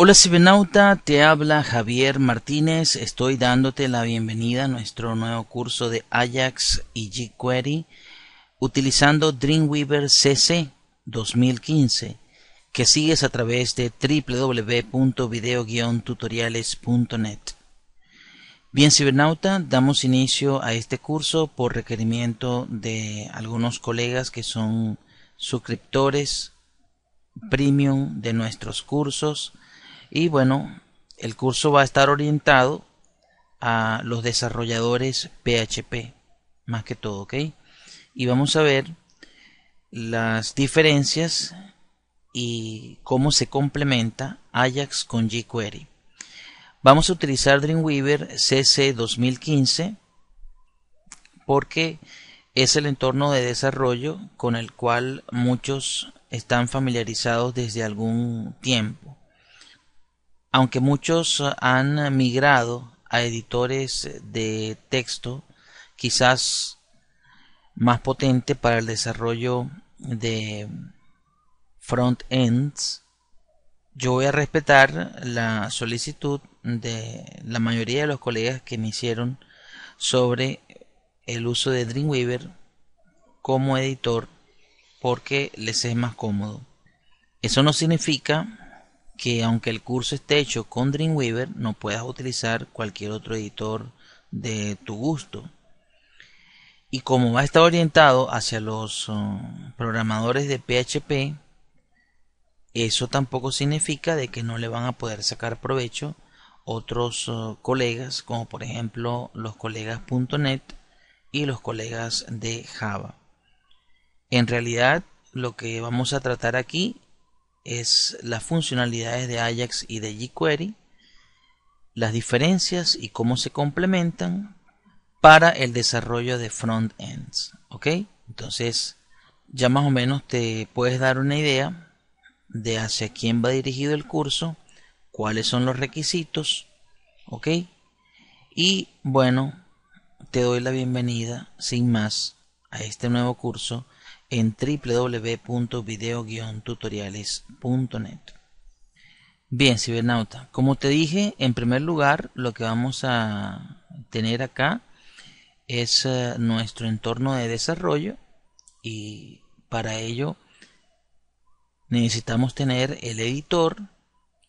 Hola cibernauta, te habla Javier Martínez. Estoy dándote la bienvenida a nuestro nuevo curso de Ajax y jQuery utilizando Dreamweaver CC 2015 que sigues a través de www.video-tutoriales.net. Bien cibernauta, damos inicio a este curso por requerimiento de algunos colegas que son suscriptores premium de nuestros cursos y bueno, el curso va a estar orientado a los desarrolladores PHP, más que todo, ¿ok? Y vamos a ver las diferencias y cómo se complementa Ajax con jQuery. Vamos a utilizar Dreamweaver CC 2015 porque es el entorno de desarrollo con el cual muchos están familiarizados desde algún tiempo aunque muchos han migrado a editores de texto quizás más potente para el desarrollo de front ends yo voy a respetar la solicitud de la mayoría de los colegas que me hicieron sobre el uso de Dreamweaver como editor porque les es más cómodo eso no significa que aunque el curso esté hecho con Dreamweaver, no puedas utilizar cualquier otro editor de tu gusto. Y como va a estar orientado hacia los uh, programadores de PHP, eso tampoco significa de que no le van a poder sacar provecho otros uh, colegas, como por ejemplo los colegas .NET y los colegas de Java. En realidad, lo que vamos a tratar aquí es las funcionalidades de Ajax y de jQuery, las diferencias y cómo se complementan para el desarrollo de front-ends. ¿Ok? Entonces, ya más o menos te puedes dar una idea de hacia quién va dirigido el curso, cuáles son los requisitos, ¿ok? Y bueno, te doy la bienvenida sin más a este nuevo curso en www.video-tutoriales.net. Bien, cibernauta, como te dije, en primer lugar lo que vamos a tener acá es eh, nuestro entorno de desarrollo y para ello necesitamos tener el editor,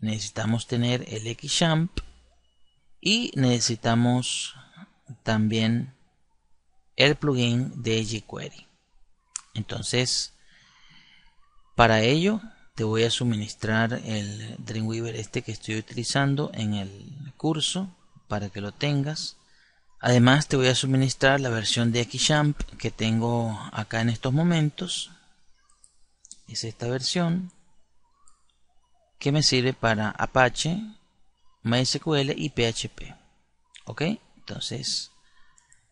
necesitamos tener el Xamp y necesitamos también el plugin de jQuery. Entonces, para ello te voy a suministrar el Dreamweaver este que estoy utilizando en el curso para que lo tengas. Además te voy a suministrar la versión de xampp que tengo acá en estos momentos. Es esta versión que me sirve para Apache, MySQL y PHP. ¿Ok? Entonces,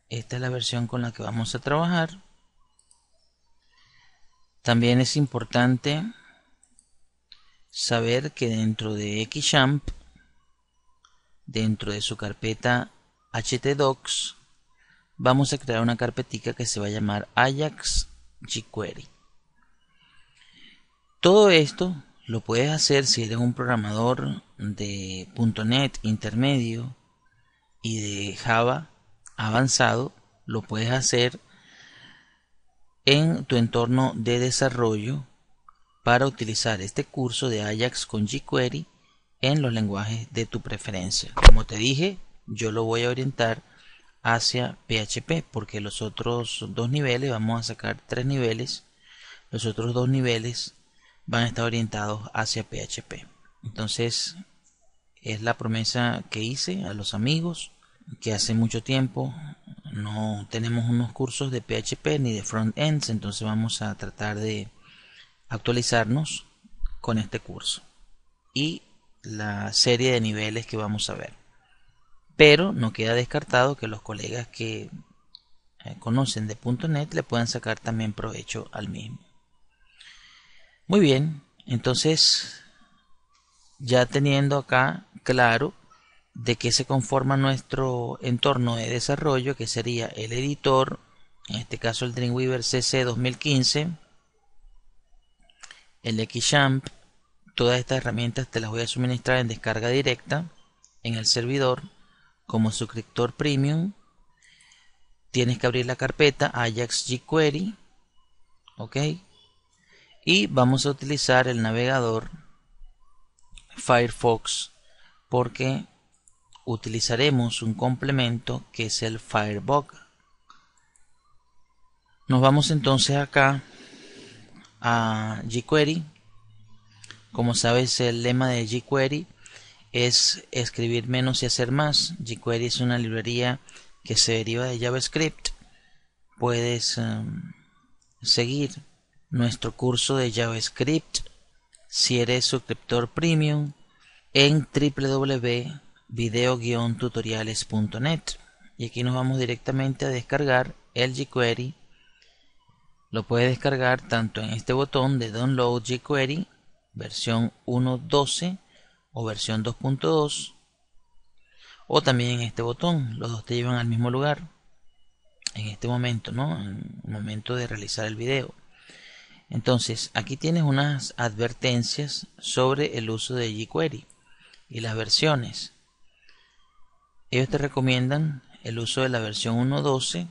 esta es la versión con la que vamos a trabajar. También es importante saber que dentro de Xamp, dentro de su carpeta htdocs, vamos a crear una carpetica que se va a llamar Ajax jQuery. Todo esto lo puedes hacer si eres un programador de .NET intermedio y de Java avanzado, lo puedes hacer en tu entorno de desarrollo para utilizar este curso de Ajax con jQuery en los lenguajes de tu preferencia. Como te dije, yo lo voy a orientar hacia PHP porque los otros dos niveles, vamos a sacar tres niveles, los otros dos niveles van a estar orientados hacia PHP. Entonces, es la promesa que hice a los amigos que hace mucho tiempo no tenemos unos cursos de PHP ni de front ends entonces vamos a tratar de actualizarnos con este curso y la serie de niveles que vamos a ver. Pero no queda descartado que los colegas que eh, conocen de .NET le puedan sacar también provecho al mismo. Muy bien, entonces ya teniendo acá claro de qué se conforma nuestro entorno de desarrollo, que sería el editor, en este caso el Dreamweaver CC 2015, el Xamp, todas estas herramientas te las voy a suministrar en descarga directa en el servidor como suscriptor premium. Tienes que abrir la carpeta Ajax jQuery, ¿ok? Y vamos a utilizar el navegador Firefox porque utilizaremos un complemento que es el Firebug. Nos vamos entonces acá a jQuery. Como sabes, el lema de jQuery es escribir menos y hacer más. jQuery es una librería que se deriva de JavaScript. Puedes um, seguir nuestro curso de JavaScript si eres suscriptor premium en www video-tutoriales.net y aquí nos vamos directamente a descargar el jQuery lo puedes descargar tanto en este botón de download jQuery versión 1.12 o versión 2.2 o también en este botón los dos te llevan al mismo lugar en este momento no en el momento de realizar el video entonces aquí tienes unas advertencias sobre el uso de jQuery y las versiones ellos te recomiendan el uso de la versión 1.12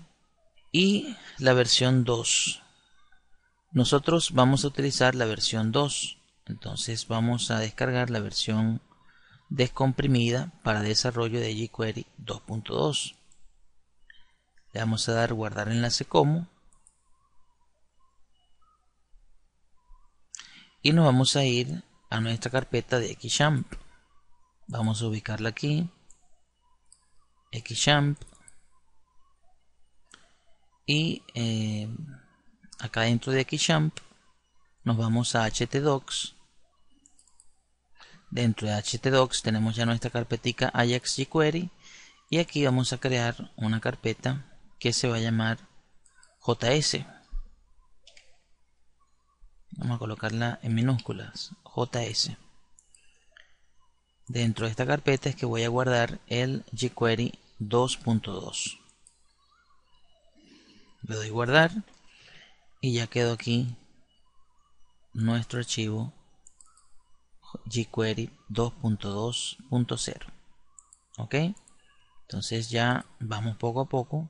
y la versión 2. Nosotros vamos a utilizar la versión 2. Entonces vamos a descargar la versión descomprimida para desarrollo de jQuery 2.2. Le vamos a dar guardar enlace como. Y nos vamos a ir a nuestra carpeta de Xamp. Vamos a ubicarla aquí xjump y eh, acá dentro de xjump nos vamos a htdocs dentro de htdocs tenemos ya nuestra carpetica ajax jQuery y aquí vamos a crear una carpeta que se va a llamar js vamos a colocarla en minúsculas js dentro de esta carpeta es que voy a guardar el jQuery 2.2. Le doy guardar y ya quedó aquí nuestro archivo jQuery 2.2.0. ¿Ok? Entonces ya vamos poco a poco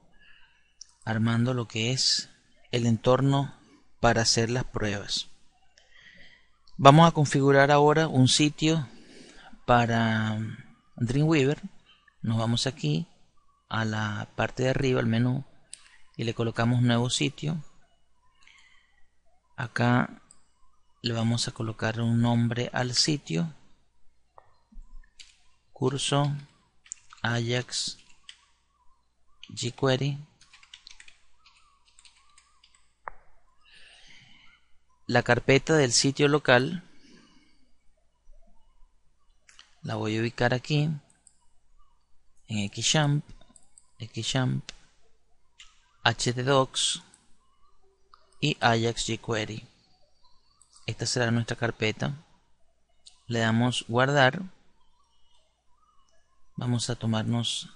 armando lo que es el entorno para hacer las pruebas. Vamos a configurar ahora un sitio para Dreamweaver. Nos vamos aquí a la parte de arriba, al menú, y le colocamos nuevo sitio. Acá le vamos a colocar un nombre al sitio. Curso Ajax jQuery. La carpeta del sitio local la voy a ubicar aquí en Xamp xjump, htdocs y ajax jQuery. Esta será nuestra carpeta. Le damos guardar. Vamos a tomarnos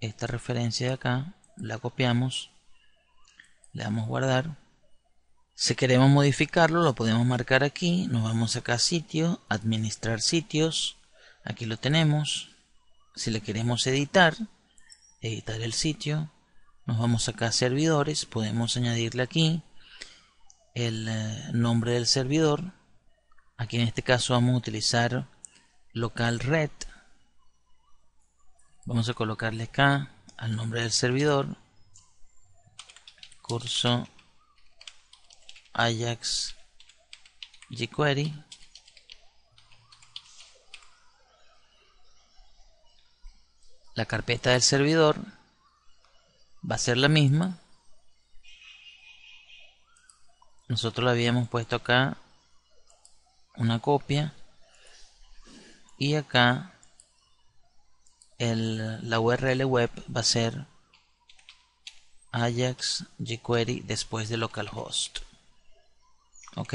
esta referencia de acá, la copiamos, le damos guardar. Si queremos modificarlo, lo podemos marcar aquí. Nos vamos acá a sitio, administrar sitios. Aquí lo tenemos. Si le queremos editar, editar el sitio, nos vamos acá a servidores, podemos añadirle aquí el eh, nombre del servidor, aquí en este caso vamos a utilizar local red, vamos a colocarle acá al nombre del servidor, curso Ajax jQuery la carpeta del servidor va a ser la misma nosotros le habíamos puesto acá una copia y acá el, la url web va a ser ajax jquery después de localhost ok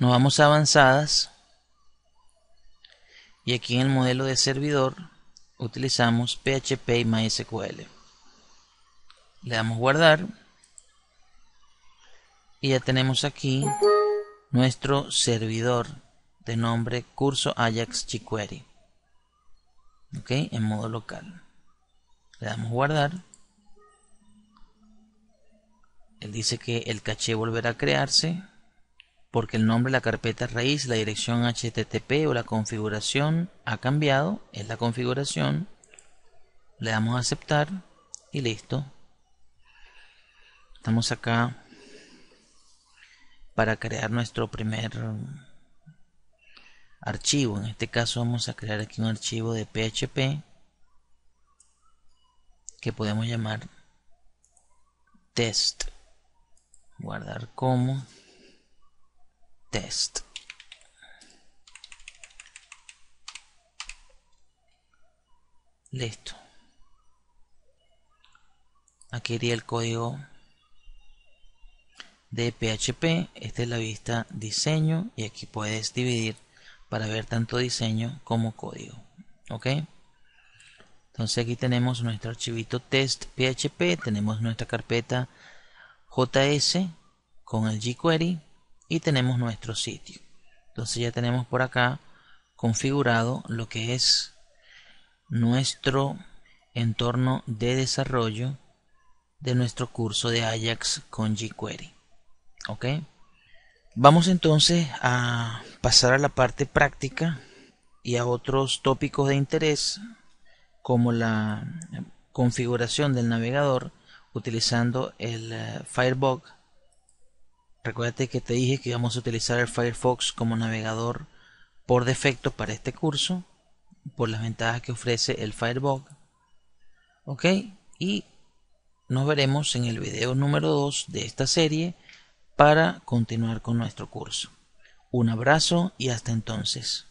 nos vamos a avanzadas y aquí en el modelo de servidor utilizamos PHP y MySQL. Le damos guardar y ya tenemos aquí nuestro servidor de nombre curso Ajax jQuery. Ok, en modo local. Le damos guardar. Él dice que el caché volverá a crearse porque el nombre de la carpeta raíz, la dirección HTTP o la configuración ha cambiado, es la configuración, le damos a aceptar y listo. Estamos acá para crear nuestro primer archivo. En este caso vamos a crear aquí un archivo de PHP que podemos llamar test. Guardar como test. Listo. Aquí iría el código de PHP. Esta es la vista diseño y aquí puedes dividir para ver tanto diseño como código. ¿Ok? Entonces aquí tenemos nuestro archivito test PHP, tenemos nuestra carpeta JS con el jQuery y tenemos nuestro sitio. Entonces ya tenemos por acá configurado lo que es nuestro entorno de desarrollo de nuestro curso de Ajax con jQuery. ¿Ok? Vamos entonces a pasar a la parte práctica y a otros tópicos de interés como la configuración del navegador utilizando el eh, Firebug Recuerda que te dije que íbamos a utilizar el Firefox como navegador por defecto para este curso, por las ventajas que ofrece el Firefox, Ok, y nos veremos en el video número 2 de esta serie para continuar con nuestro curso. Un abrazo y hasta entonces.